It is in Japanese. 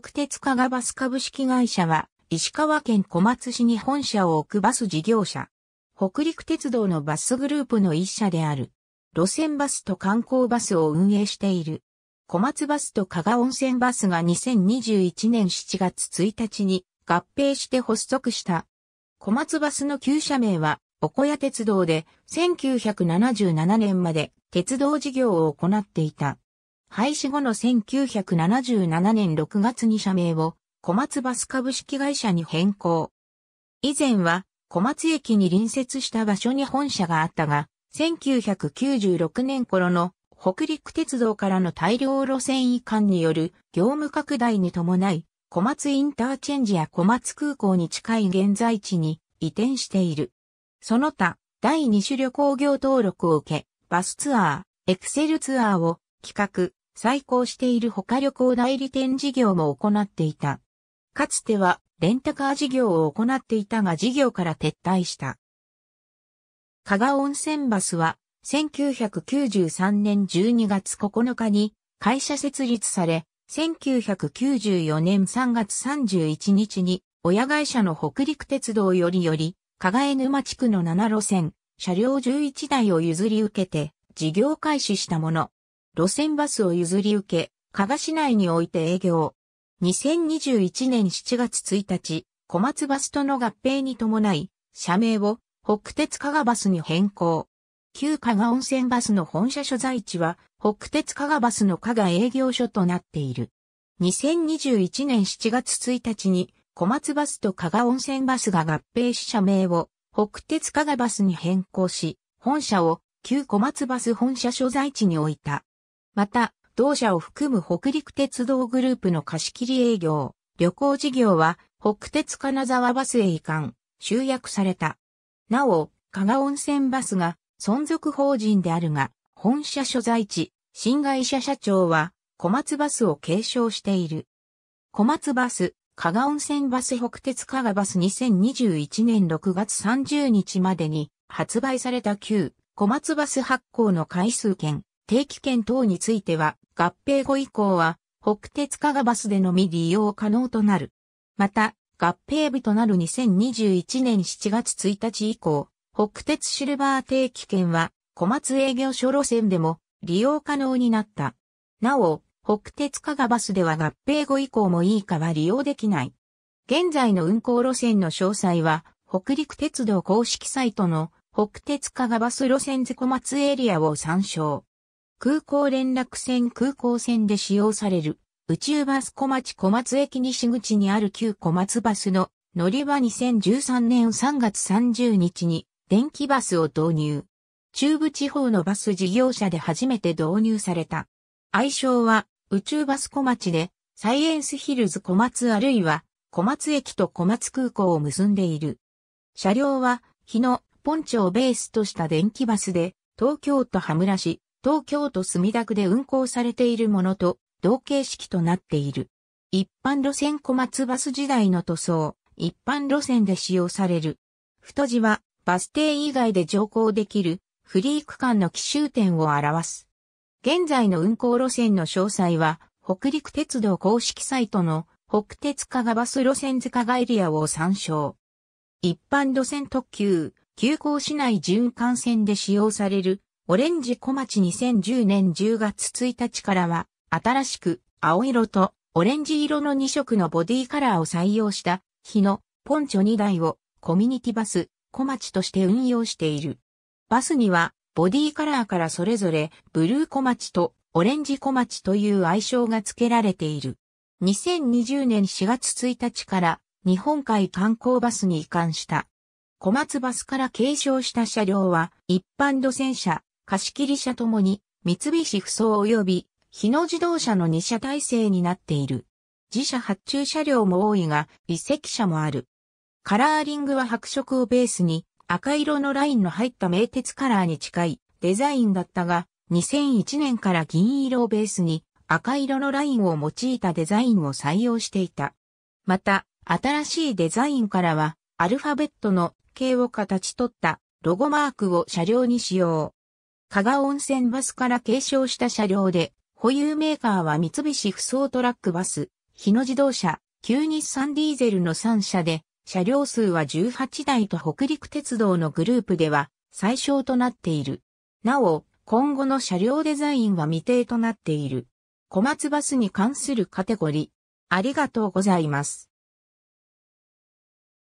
北鉄加賀バス株式会社は、石川県小松市に本社を置くバス事業者。北陸鉄道のバスグループの一社である。路線バスと観光バスを運営している。小松バスと加賀温泉バスが2021年7月1日に合併して発足した。小松バスの旧社名は、おこや鉄道で1977年まで鉄道事業を行っていた。廃止後の1977年6月に社名を小松バス株式会社に変更。以前は小松駅に隣接した場所に本社があったが、1996年頃の北陸鉄道からの大量路線移管による業務拡大に伴い、小松インターチェンジや小松空港に近い現在地に移転している。その他、第2種旅行業登録を受け、バスツアー、エクセルツアーを企画、再興している他旅行代理店事業も行っていた。かつてはレンタカー事業を行っていたが事業から撤退した。加賀温泉バスは1993年12月9日に会社設立され、1994年3月31日に親会社の北陸鉄道よりより、加賀江沼地区の7路線、車両11台を譲り受けて事業開始したもの。路線バスを譲り受け、加賀市内において営業。2021年7月1日、小松バスとの合併に伴い、社名を北鉄加賀バスに変更。旧加賀温泉バスの本社所在地は、北鉄加賀バスの加賀営業所となっている。2021年7月1日に、小松バスと加賀温泉バスが合併し社名を、北鉄加賀バスに変更し、本社を旧小松バス本社所在地に置いた。また、同社を含む北陸鉄道グループの貸し切り営業、旅行事業は、北鉄金沢バスへ移管、集約された。なお、加賀温泉バスが、存続法人であるが、本社所在地、新会社社長は、小松バスを継承している。小松バス、加賀温泉バス北鉄加賀バス2021年6月30日までに発売された旧小松バス発行の回数券定期券等については、合併後以降は、北鉄加賀バスでのみ利用可能となる。また、合併日となる2021年7月1日以降、北鉄シルバー定期券は、小松営業所路線でも利用可能になった。なお、北鉄加賀バスでは合併後以降もいいかは利用できない。現在の運行路線の詳細は、北陸鉄道公式サイトの北鉄加賀バス路線図小松エリアを参照。空港連絡船空港線で使用される、宇宙バス小町小松駅西口にある旧小松バスの乗り場2013年3月30日に電気バスを導入。中部地方のバス事業者で初めて導入された。愛称は宇宙バス小町でサイエンスヒルズ小松あるいは小松駅と小松空港を結んでいる。車両は日野ポンチョをベースとした電気バスで東京都羽村市東京都墨田区で運行されているものと同形式となっている。一般路線小松バス時代の塗装、一般路線で使用される。太字はバス停以外で乗降できるフリー区間の奇襲点を表す。現在の運行路線の詳細は北陸鉄道公式サイトの北鉄加賀バス路線塚賀エリアを参照。一般路線特急、急行市内循環線で使用されるオレンジ小町2010年10月1日からは、新しく青色とオレンジ色の2色のボディカラーを採用した、日のポンチョ2台をコミュニティバス小町として運用している。バスには、ボディカラーからそれぞれブルー小町とオレンジ小町という愛称が付けられている。2020年4月1日から日本海観光バスに移管した。小松バスから継承した車両は一般路線車貸切車ともに、三菱不走及び、日野自動車の2車体制になっている。自社発注車両も多いが、一席車もある。カラーリングは白色をベースに、赤色のラインの入った名鉄カラーに近いデザインだったが、2001年から銀色をベースに赤色のラインを用いたデザインを採用していた。また、新しいデザインからは、アルファベットの K を形取ったロゴマークを車両に使用。加賀温泉バスから継承した車両で、保有メーカーは三菱不走トラックバス、日野自動車、旧日産ディーゼルの3社で、車両数は18台と北陸鉄道のグループでは最小となっている。なお、今後の車両デザインは未定となっている。小松バスに関するカテゴリー。ありがとうございます。